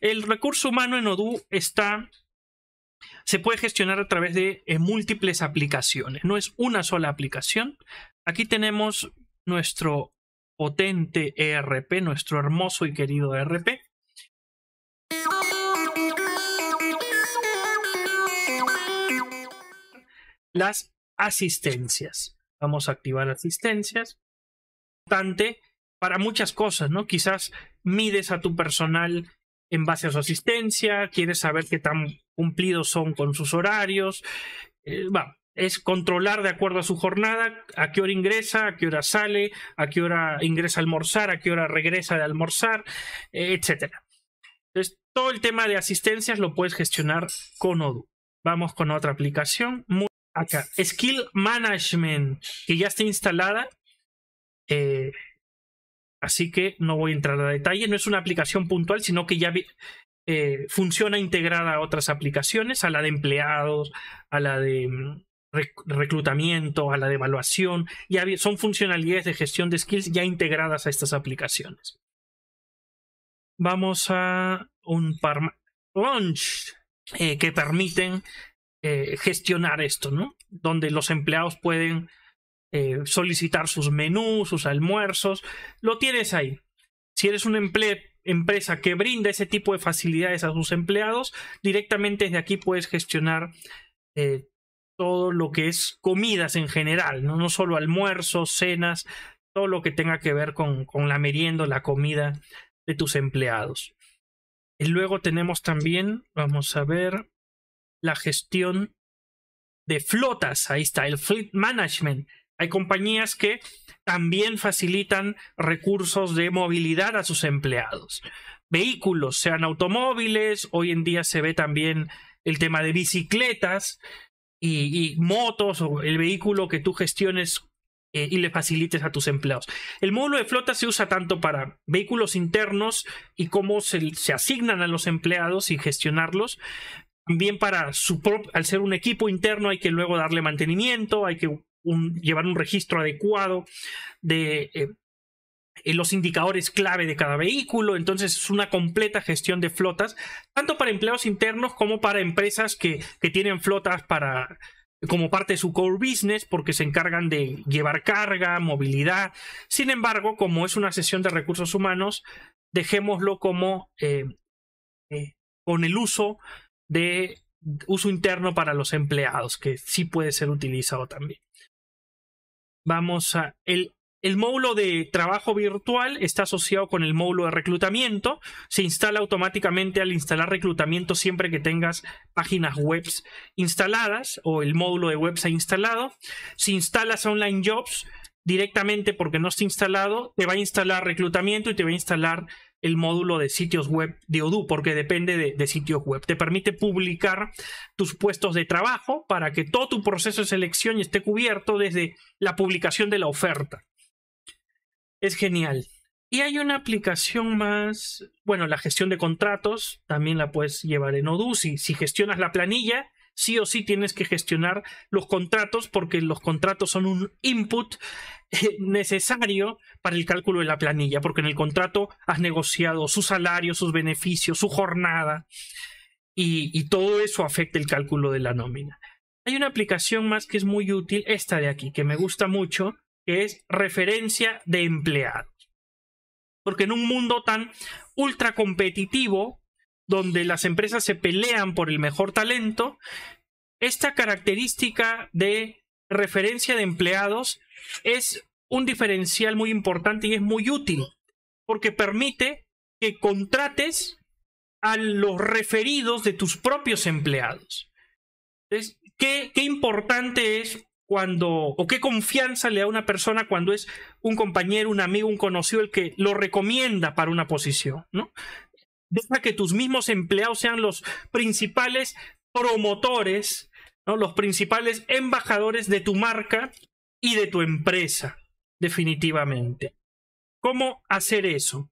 El recurso humano en Odoo está se puede gestionar a través de eh, múltiples aplicaciones, no es una sola aplicación. Aquí tenemos nuestro potente ERP, nuestro hermoso y querido ERP. Las asistencias. Vamos a activar asistencias. Importante para muchas cosas, ¿no? Quizás mides a tu personal en base a su asistencia, quiere saber qué tan cumplidos son con sus horarios. Eh, es controlar de acuerdo a su jornada a qué hora ingresa, a qué hora sale, a qué hora ingresa a almorzar, a qué hora regresa de almorzar, eh, etc. Entonces, todo el tema de asistencias lo puedes gestionar con Odoo. Vamos con otra aplicación. Muy acá, Skill Management, que ya está instalada. Eh, Así que no voy a entrar a detalle. No es una aplicación puntual, sino que ya eh, funciona integrada a otras aplicaciones, a la de empleados, a la de mm, reclutamiento, a la de evaluación. Ya son funcionalidades de gestión de skills ya integradas a estas aplicaciones. Vamos a un par launch eh, que permiten eh, gestionar esto, ¿no? Donde los empleados pueden eh, solicitar sus menús, sus almuerzos, lo tienes ahí. Si eres una empresa que brinda ese tipo de facilidades a sus empleados, directamente desde aquí puedes gestionar eh, todo lo que es comidas en general, ¿no? solo almuerzos, cenas, todo lo que tenga que ver con, con la merienda, la comida de tus empleados. Y luego tenemos también, vamos a ver, la gestión de flotas. Ahí está, el fleet management. Hay compañías que también facilitan recursos de movilidad a sus empleados. Vehículos, sean automóviles, hoy en día se ve también el tema de bicicletas y, motos o el vehículo que tú gestiones eh, y le facilites a tus empleados. El módulo de flota se usa tanto para vehículos internos y cómo se, asignan a los empleados y gestionarlos, también para su al ser un equipo interno hay que luego darle mantenimiento, hay que llevar un registro adecuado de eh, eh, los indicadores clave de cada vehículo. Entonces es una completa gestión de flotas, tanto para empleados internos como para empresas que, tienen flotas para como parte de su core business porque se encargan de llevar carga, movilidad. Sin embargo, como es una sesión de recursos humanos, dejémoslo como eh, con el uso de uso interno para los empleados, que sí puede ser utilizado también vamos a... El, módulo de trabajo virtual está asociado con el módulo de reclutamiento. Se instala automáticamente al instalar reclutamiento siempre que tengas páginas web instaladas o el módulo de ha instalado. Si instalas Online Jobs directamente porque no está instalado, te va a instalar reclutamiento y te va a instalar el módulo de sitios web de Odoo, porque depende de, sitios web. Te permite publicar tus puestos de trabajo para que todo tu proceso de selección esté cubierto desde la publicación de la oferta. Es genial. Y hay una aplicación más, bueno, la gestión de contratos, también la puedes llevar en Odoo. si gestionas la planilla, sí o sí tienes que gestionar los contratos porque los contratos son un input eh, necesario para el cálculo de la planilla, porque en el contrato has negociado su salario, sus beneficios, su jornada, y, todo eso afecta el cálculo de la nómina. Hay una aplicación más que es muy útil, esta de aquí, que me gusta mucho, que es referencia de empleados. Porque en un mundo tan ultra competitivo, donde las empresas se pelean por el mejor talento, esta característica de referencia de empleados es un diferencial muy importante y es muy útil, porque permite que contrates a los referidos de tus propios empleados. Entonces, ¿qué, qué importante es cuando, o qué confianza le da una persona cuando es un compañero, un amigo, un conocido el que lo recomienda para una posición, ¿no? Deja que tus mismos empleados sean los principales promotores, ¿no? los principales embajadores de tu marca y de tu empresa, definitivamente. ¿Cómo hacer eso?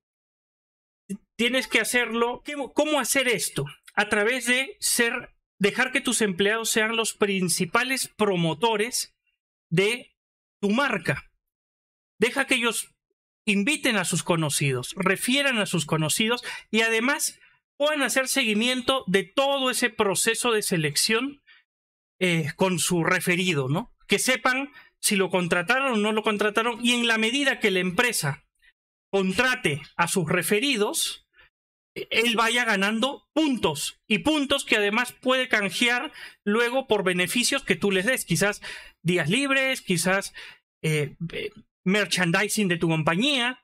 Tienes que hacerlo. ¿Cómo hacer esto? A través de ser, dejar que tus empleados sean los principales promotores de tu marca. Deja que ellos inviten a sus conocidos, refieran a sus conocidos y además puedan hacer seguimiento de todo ese proceso de selección eh, con su referido, ¿no? Que sepan si lo contrataron o no lo contrataron y en la medida que la empresa contrate a sus referidos, él vaya ganando puntos y puntos que además puede canjear luego por beneficios que tú les des, quizás días libres, quizás eh, eh, merchandising de tu compañía,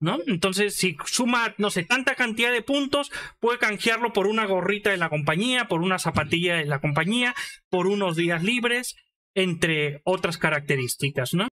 ¿no? Entonces, si suma, no sé, tanta cantidad de puntos, puede canjearlo por una gorrita de la compañía, por una zapatilla de la compañía, por unos días libres, entre otras características, ¿no?